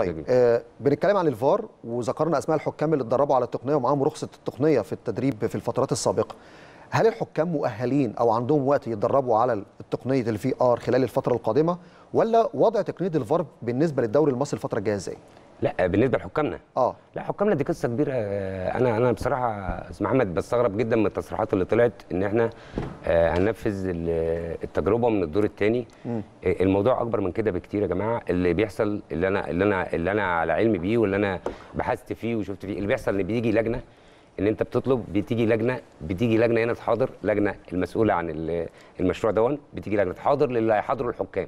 طيب آه بنتكلم عن الفار وذكرنا اسماء الحكام اللي اتدربوا على التقنيه ومعاهم رخصه التقنيه في التدريب في الفترات السابقه هل الحكام مؤهلين او عندهم وقت يتدربوا على التقنيه الفي ار خلال الفتره القادمه ولا وضع تقنيه الفار بالنسبه للدوري المصري الفتره الجايه ازاي لا بالنسبه لحكامنا اه لا حكامنا دي قصه كبيره آه، انا انا بصراحه استاذ محمد بستغرب جدا من التصريحات اللي طلعت ان احنا آه، هننفذ التجربه من الدور الثاني آه، الموضوع اكبر من كده بكتير يا جماعه اللي بيحصل اللي انا اللي انا اللي انا على علم بيه واللي انا بحثت فيه وشفت فيه اللي بيحصل ان بيجي لجنه ان انت بتطلب بتيجي لجنه بتيجي لجنه هنا تحاضر لجنه المسؤوله عن المشروع دون بتيجي لجنه تحاضر للي هيحاضروا الحكام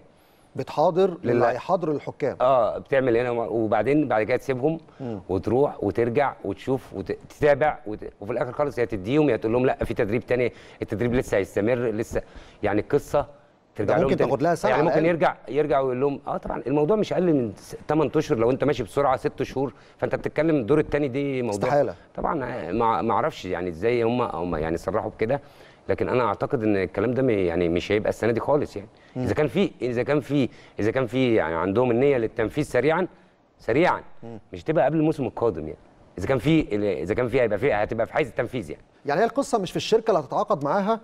بتحاضر للي هيحاضر الحكام اه بتعمل هنا وبعدين بعد كده تسيبهم مم. وتروح وترجع وتشوف وتتابع وت... وفي الاخر خالص هي تديهم يا تقول لهم لا في تدريب تاني التدريب لسه هيستمر لسه يعني القصه ترجع لهم ممكن تاخد لها ساعه يعني ممكن يرجع يرجع ويقول لهم اه طبعا الموضوع مش اقل من 8 اشهر لو انت ماشي بسرعه 6 شهور فانت بتتكلم الدور الثاني دي موضوع استحاله طبعا آه، ما اعرفش يعني ازاي هم هم يعني صرحوا بكده لكن انا اعتقد ان الكلام ده يعني مش هيبقى السنه دي خالص يعني اذا كان في اذا كان في اذا كان في يعني عندهم النيه للتنفيذ سريعا سريعا مش تبقى قبل الموسم القادم يعني اذا كان في اذا كان في هيبقى في هتبقى في حيز التنفيذ يعني يعني هي القصه مش في الشركه اللي هتتعاقد معاها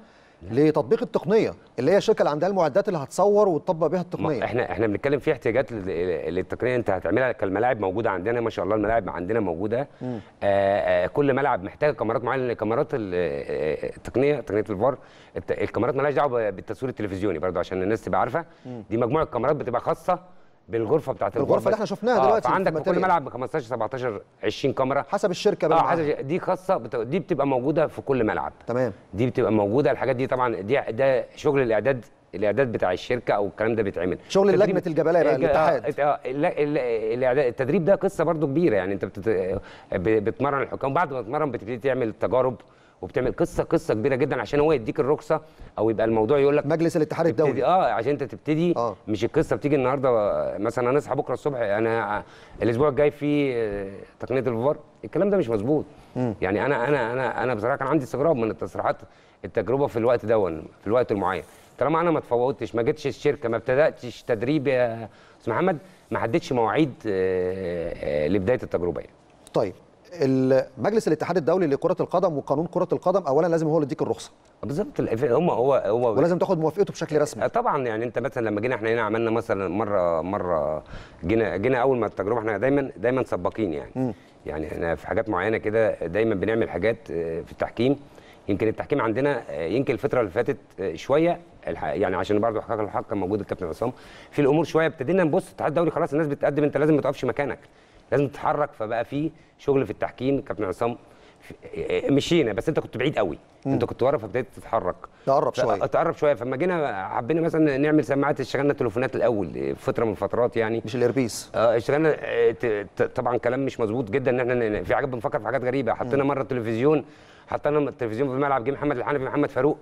لتطبيق التقنيه اللي هي الشركه اللي عندها المعدات اللي هتصور وتطبق بيها التقنيه احنا احنا بنتكلم في احتياجات للتقنيه انت هتعملها كالملاعب موجوده عندنا ما شاء الله الملاعب عندنا موجوده آآ آآ آه، آه، كل ملعب محتاج كاميرات معينه كاميرات آه، التقنيه تقنيه الفار الكاميرات مالهاش دعوه بالتصوير التلفزيوني برضو عشان الناس تبقى عارفه دي مجموعه كاميرات بتبقى خاصه بالغرفه بتاعت الغرفه الغرفه اللي احنا شفناها آه دلوقتي عندك في كل ملعب ب 15 17 20 كاميرا حسب الشركه بقى اه حسب دي خاصه بت... دي بتبقى موجوده في كل ملعب تمام دي بتبقى موجوده الحاجات دي طبعا دي ده شغل الاعداد الاعداد بتاع الشركه او الكلام ده بيتعمل شغل لجنه الجبلاء بقى إيه، آه، الاتحاد آه التدريب ده قصه برده كبيره يعني انت بتت... بتمرن الحكام بعد ما تتمرن بتبتدي تعمل تجارب وبتعمل قصه قصه كبيره جدا عشان هو يديك الرخصه او يبقى الموضوع يقول لك مجلس الاتحاد الدولي اه عشان انت تبتدي آه. مش القصه بتيجي النهارده مثلا انا اصحى بكره الصبح انا الاسبوع الجاي في آه، تقنيه الفار الكلام ده مش مظبوط يعني انا انا انا انا بصراحه كان عندي استغراب من التصريحات التجربه في الوقت دون في الوقت المعين طالما انا ما اتفوتش ما جيتش الشركه ما ابتداتش تدريب يا استاذ محمد ما حددتش مواعيد آه، آه، لبدايه التجربه يعني. طيب مجلس الاتحاد الدولي لكره القدم وقانون كره القدم اولا لازم هو اللي يديك الرخصه بالظبط هم هو هو ولازم تاخد موافقته بشكل رسمي آه، طبعا يعني انت مثلا لما جينا احنا هنا عملنا مثلا مره مره جينا جينا اول ما التجربه احنا دايما دايما سباقين يعني م. يعني احنا في حاجات معينه كده دايما بنعمل حاجات آه، في التحكيم يمكن التحكيم عندنا آه، يمكن الفتره اللي فاتت شويه يعني عشان برضه حقق الحق موجود الكابتن عصام في الامور شويه ابتدينا نبص الاتحاد الدولي خلاص الناس بتقدم انت لازم ما تقفش مكانك لازم تتحرك فبقى في شغل في التحكيم كابتن عصام مشينا بس انت كنت بعيد قوي مم. انت كنت ورا فبدات تتحرك تقرب شويه تقرب شويه فلما جينا حبينا مثلا نعمل سماعات اشتغلنا تليفونات الاول فتره من الفترات يعني مش الاربيس اه اشتغلنا آه، طبعا كلام مش مظبوط جدا ان احنا في حاجات بنفكر في حاجات غريبه حطينا مره تلفزيون حطينا التلفزيون في الملعب جه محمد الحنفي محمد فاروق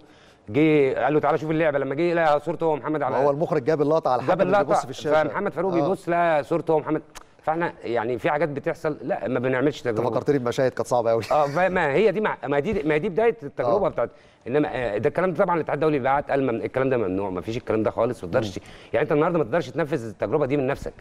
جه قال له تعالى شوف اللعبه لما جه لقى صورته هو محمد على هو المخرج جاب اللقطه على حد بيبص في الشاشه فمحمد فاروق آه. بيبص لقى صورته هو محمد فاحنا يعني في حاجات بتحصل لا ما بنعملش تجربه انت فكرتني بمشاهد كانت صعبه قوي اه ما هي دي ما دي ما دي بدايه التجربه آه. بتاعت انما آه، ده الكلام ده طبعا الاتحاد الدولي بعت قال الكلام ده ممنوع ما فيش الكلام ده خالص ما تقدرش يعني انت النهارده ما تقدرش تنفذ التجربه دي من نفسك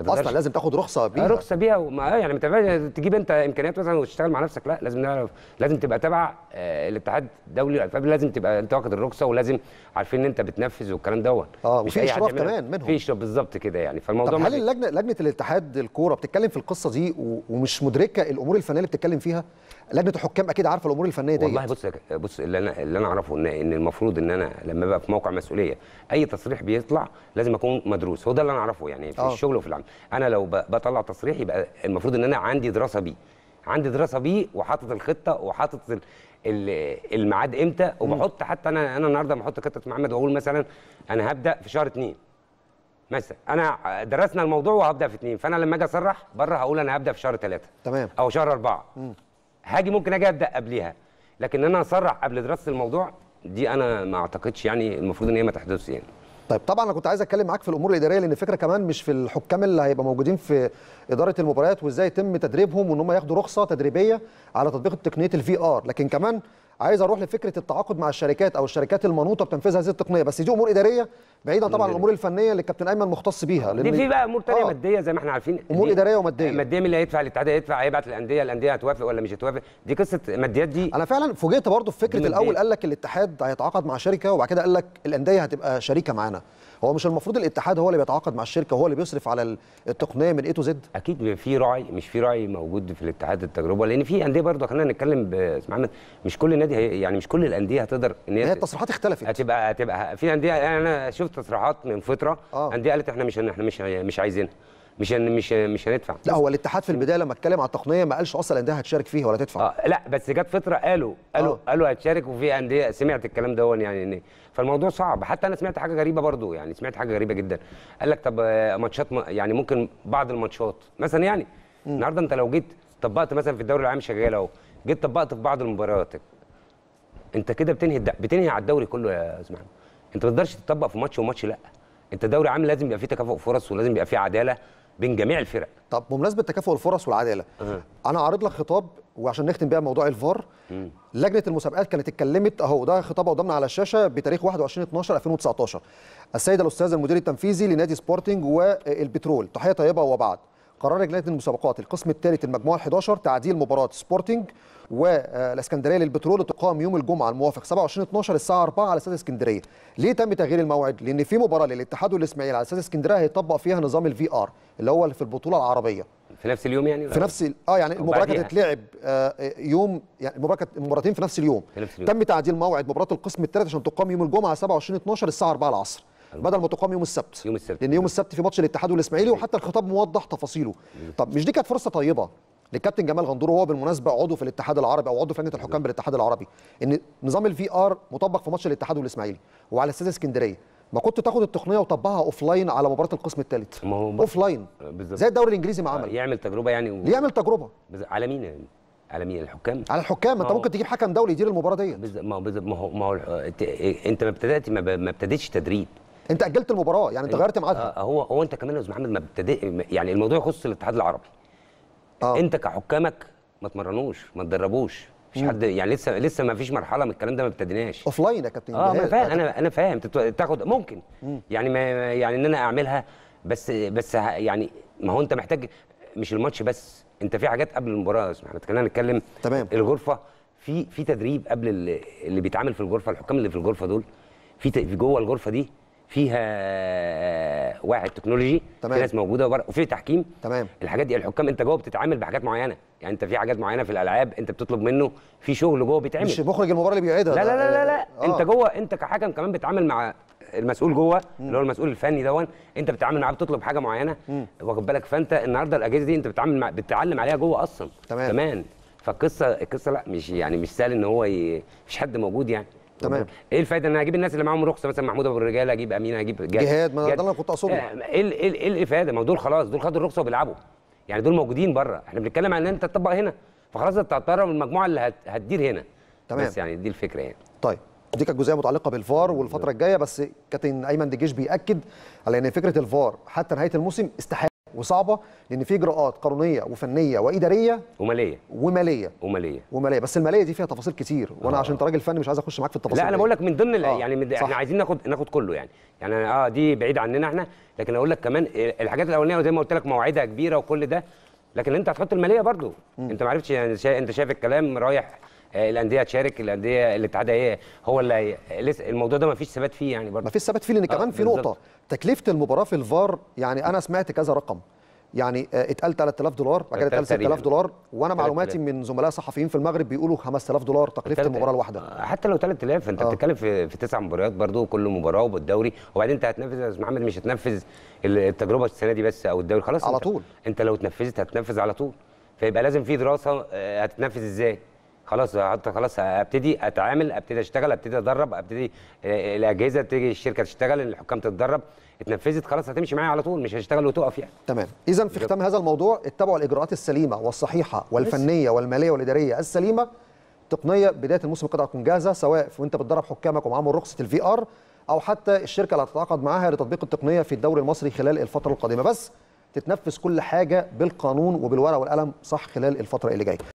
اصلا لازم تاخد رخصه بيها رخصه بيها وما آه، يعني ما تجيب انت امكانيات مثلا وتشتغل مع نفسك لا لازم نعرف لازم تبقى تبع آه، الاتحاد الدولي لازم تبقى انت واخد الرخصه ولازم عارفين ان انت بتنفذ والكلام دوت اه وفي اشراف كمان منهم في اشراف بالظبط كده يعني فالموضوع طب هل اللجنه لجنه الاتحاد الكوره بتتكلم في القصه دي ومش مدركه الامور الفنيه اللي بتتكلم فيها لجنه الحكام اكيد عارفه الامور الفنيه دي والله بص بص اللي انا اللي انا اعرفه ان ان المفروض ان انا لما ابقى في موقع مسؤوليه اي تصريح بيطلع لازم اكون مدروس هو ده اللي انا اعرفه يعني في أوه. الشغل وفي العمل انا لو بطلع تصريح يبقى المفروض ان انا عندي دراسه بيه عندي دراسه بيه وحاطط الخطه وحاطط الميعاد امتى وبحط حتى انا انا النهارده بحط خطه محمد واقول مثلا انا هبدا في شهر اثنين مثلا انا درسنا الموضوع وهبدا في اثنين فانا لما اجي اصرح بره هقول انا هبدا في شهر ثلاثه تمام او شهر اربعه هاجي ممكن اجي ابدا قبليها لكن انا اصرح قبل دراسه الموضوع دي انا ما اعتقدش يعني المفروض ان هي ما تحدثش يعني طيب طبعا انا كنت عايز اتكلم معاك في الامور الاداريه لان الفكره كمان مش في الحكام اللي هيبقى موجودين في اداره المباريات وازاي يتم تدريبهم وان هم ياخدوا رخصه تدريبيه على تطبيق تقنيه الفي ار لكن كمان عايز اروح لفكره التعاقد مع الشركات او الشركات المنوطه بتنفذ هذه التقنيه بس دي امور اداريه بعيدا طبعا عن الامور الفنيه اللي الكابتن ايمن مختص بيها لان دي في بقى امور ثانيه آه. ماديه زي ما احنا عارفين امور اداريه وماديه ماديه مين اللي هيدفع الاتحاد هيدفع هيبعت الانديه الانديه هتوافق ولا مش هتوافق دي قصه ماديات دي انا فعلا فوجئت برضه في فكره الاول قال لك الاتحاد هيتعاقد مع شركه وبعد كده قال لك الانديه هتبقى شريكه معانا هو مش المفروض الاتحاد هو اللي بيتعاقد مع الشركه هو اللي بيصرف على التقنيه من اي تو زد اكيد في راعي مش في راعي موجود في الاتحاد التجربه لان في انديه برضه خلينا نتكلم باسم محمد مش كل نادي يعني مش كل الانديه هتقدر ان هي التصريحات اختلفت هتبقى هتبقى في انديه يعني انا شفت تصريحات من فتره آه. انديه قالت احنا مش احنا مش مش عايزينها مش مش مش هندفع لا هو الاتحاد في البدايه لما اتكلم على التقنيه ما قالش اصلا الانديه هتشارك فيها ولا تدفع آه لا بس جت فتره قالوا قالوا آه. قالوا هتشارك وفي انديه سمعت الكلام ده يعني ان فالموضوع صعب حتى انا سمعت حاجه غريبه برضو يعني سمعت حاجه غريبه جدا قال لك طب آه، ماتشات يعني ممكن بعض الماتشات مثلا يعني م. النهارده انت لو جيت طبقت مثلا في الدوري العام شغال اهو جيت طبقت في بعض المباريات انت كده بتنهي بتنهي على الدوري كله يا اسماعيل انت ما تقدرش تطبق في ماتش وماتش لا انت دوري عام لازم يبقى فيه تكافؤ فرص ولازم يبقى فيه عداله بين جميع الفرق طب بمناسبه تكافؤ الفرص والعداله أه. انا عارض لك خطاب وعشان نختم بقى موضوع الفار مم. لجنه المسابقات كانت اتكلمت اهو ده خطابها قدامنا على الشاشه بتاريخ 21 12 2019 السيد الاستاذ المدير التنفيذي لنادي سبورتنج والبترول تحيه طيبه وبعد قرار لجنه المسابقات القسم الثالث المجموعه 11 تعديل مباراه سبورتنج والاسكندريه للبترول تقام يوم الجمعه الموافق 27 12 الساعه 4 على استاد اسكندريه ليه تم تغيير الموعد لان في مباراه للاتحاد والاسماعيلي على استاد اسكندريه هيطبق فيها نظام الفي ار اللي هو في البطوله العربيه في نفس اليوم يعني في نفس ال... اه يعني المباراه كانت هتتلعب آه يوم يعني المباراه كانت مباراتين في نفس اليوم تم تعديل موعد مباراه القسم الثالث عشان تقام يوم الجمعه 27 12 الساعه 4 العصر البدل يعني متقام يوم السبت يوم السبت لان يوم السبت في ماتش الاتحاد والاسماعيلي وحتى الخطاب موضح تفاصيله طب مش دي كانت فرصه طيبه للكابتن جمال غندور وهو بالمناسبه عضو في الاتحاد العربي او عضو في لجنه الحكام بالاتحاد العربي ان نظام الفي ار مطبق في ماتش الاتحاد والاسماعيلي وعلى استاد اسكندريه ما كنت تاخد التقنيه وتطبقها اوف لاين على مباراه القسم الثالث اوف آه، لاين زي الدوري الانجليزي ما عمل آه، يعمل تجربه يعني و... يعمل تجربه على مين يعني على مين الحكام على الحكام انت ممكن تجيب حكم دولي يدير المباراه ديت ما هو ما هو إيه، انت ما ابتدأت ما ابتديتش تدريب انت اجلت المباراه يعني انت أيوه. غيرت معاك آه، هو هو انت كمان يا استاذ محمد ما بتدق يعني الموضوع يخص الاتحاد العربي آه. انت كحكامك ما تمرنوش ما تدربوش مش حد يعني لسه لسه ما فيش مرحله من الكلام ده ما ابتديناش اوف لاين يا كابتن اه, آه، انا فاهم انا انا فاهم تاخد ممكن مم. يعني ما يعني ان انا اعملها بس بس يعني ما هو انت محتاج مش الماتش بس انت في حاجات قبل المباراه احنا كنا نتكلم تمام الغرفه في في تدريب قبل اللي, اللي بيتعامل في الغرفه الحكام اللي في الغرفه دول في جوه الغرفه دي فيها واحد تكنولوجي تمام. في ناس موجوده بره وفي تحكيم تمام الحاجات دي الحكام انت جوه بتتعامل بحاجات معينه يعني انت في حاجات معينه في الالعاب انت بتطلب منه في شغل جوه بيتعمل مش مخرج المباراه اللي بيعيدها لا لا لا لا, لا. آه. انت جوه انت كحكم كمان بتتعامل مع المسؤول جوه اللي هو المسؤول الفني دون انت بتتعامل معاه بتطلب حاجه معينه واخد بالك فانت النهارده الاجهزه دي انت بتتعامل مع بتتعلم عليها جوه اصلا تمام كمان فالقصه القصه لا مش يعني مش سهل ان هو ي... مش حد موجود يعني تمام ايه الفايده ان انا اجيب الناس اللي معاهم رخصه مثلا محمود ابو الرجال اجيب امين اجيب جهاد, جهاد ما ده انا كنت اقصده آه، ايه إيه, ايه الافاده ما هو دول خلاص دول خدوا الرخصه وبيلعبوا يعني دول موجودين بره احنا بنتكلم عن ان انت تطبق هنا فخلاص انت هتطير من المجموعه اللي هت... هتدير هنا تمام بس يعني دي الفكره يعني طيب دي كانت جزئيه متعلقه بالفار والفتره الجايه بس كابتن ايمن دجيش بياكد على ان فكره الفار حتى نهايه الموسم استحاله وصعبه لان في اجراءات قانونيه وفنيه واداريه وماليه وماليه وماليه وماليه بس الماليه دي فيها تفاصيل كتير وانا آه. عشان انت راجل فني مش عايز اخش معاك في التفاصيل لا انا بقول لك من ضمن آه. يعني من احنا عايزين ناخد ناخد كله يعني يعني اه دي بعيد عننا احنا لكن اقول لك كمان الحاجات الاولانيه زي ما قلت لك مواعيدها كبيره وكل ده لكن انت هتحط الماليه برضو م. انت ما عرفتش يعني انت شايف الكلام رايح آه، الانديه تشارك الانديه الاتحاد هي إيه، هو اللي لسه الموضوع ده ما فيش ثبات فيه يعني برضه ما فيش ثبات فيه لان آه، كمان في نقطه تكلفه المباراه في الفار يعني انا سمعت كذا رقم يعني آه، اتقال 3000 دولار بعد كده اتقال 6000 دولار وانا معلوماتي من زملاء صحفيين في المغرب بيقولوا 5000 دولار تكلفه المباراه الواحده حتى لو 3000 انت آه. بتتكلم في, في تسع مباريات برضو كل مباراه وبالدوري وبعدين انت هتنفذ يا استاذ محمد مش هتنفذ التجربه السنه دي بس او الدوري خلاص على انت طول انت لو اتنفذت هتنفذ على طول فيبقى لازم في دراسه هتتنفذ ازاي خلاص خلاص ابتدي اتعامل ابتدي اشتغل ابتدي ادرب ابتدي آه، الاجهزه تيجي الشركه تشتغل الحكام تتدرب اتنفذت خلاص هتمشي معايا على طول مش هشتغل وتقف يعني تمام اذا في ختام هذا الموضوع اتبعوا الاجراءات السليمه والصحيحه والفنيه والماليه والاداريه السليمه تقنيه بدايه الموسم قد تكون جاهزه سواء وانت بتدرب حكامك ومعاهم رخصه الفي ار او حتى الشركه اللي هتتعاقد معاها لتطبيق التقنيه في الدوري المصري خلال الفتره القادمه بس تتنفذ كل حاجه بالقانون وبالورقه والقلم صح خلال الفتره اللي جايه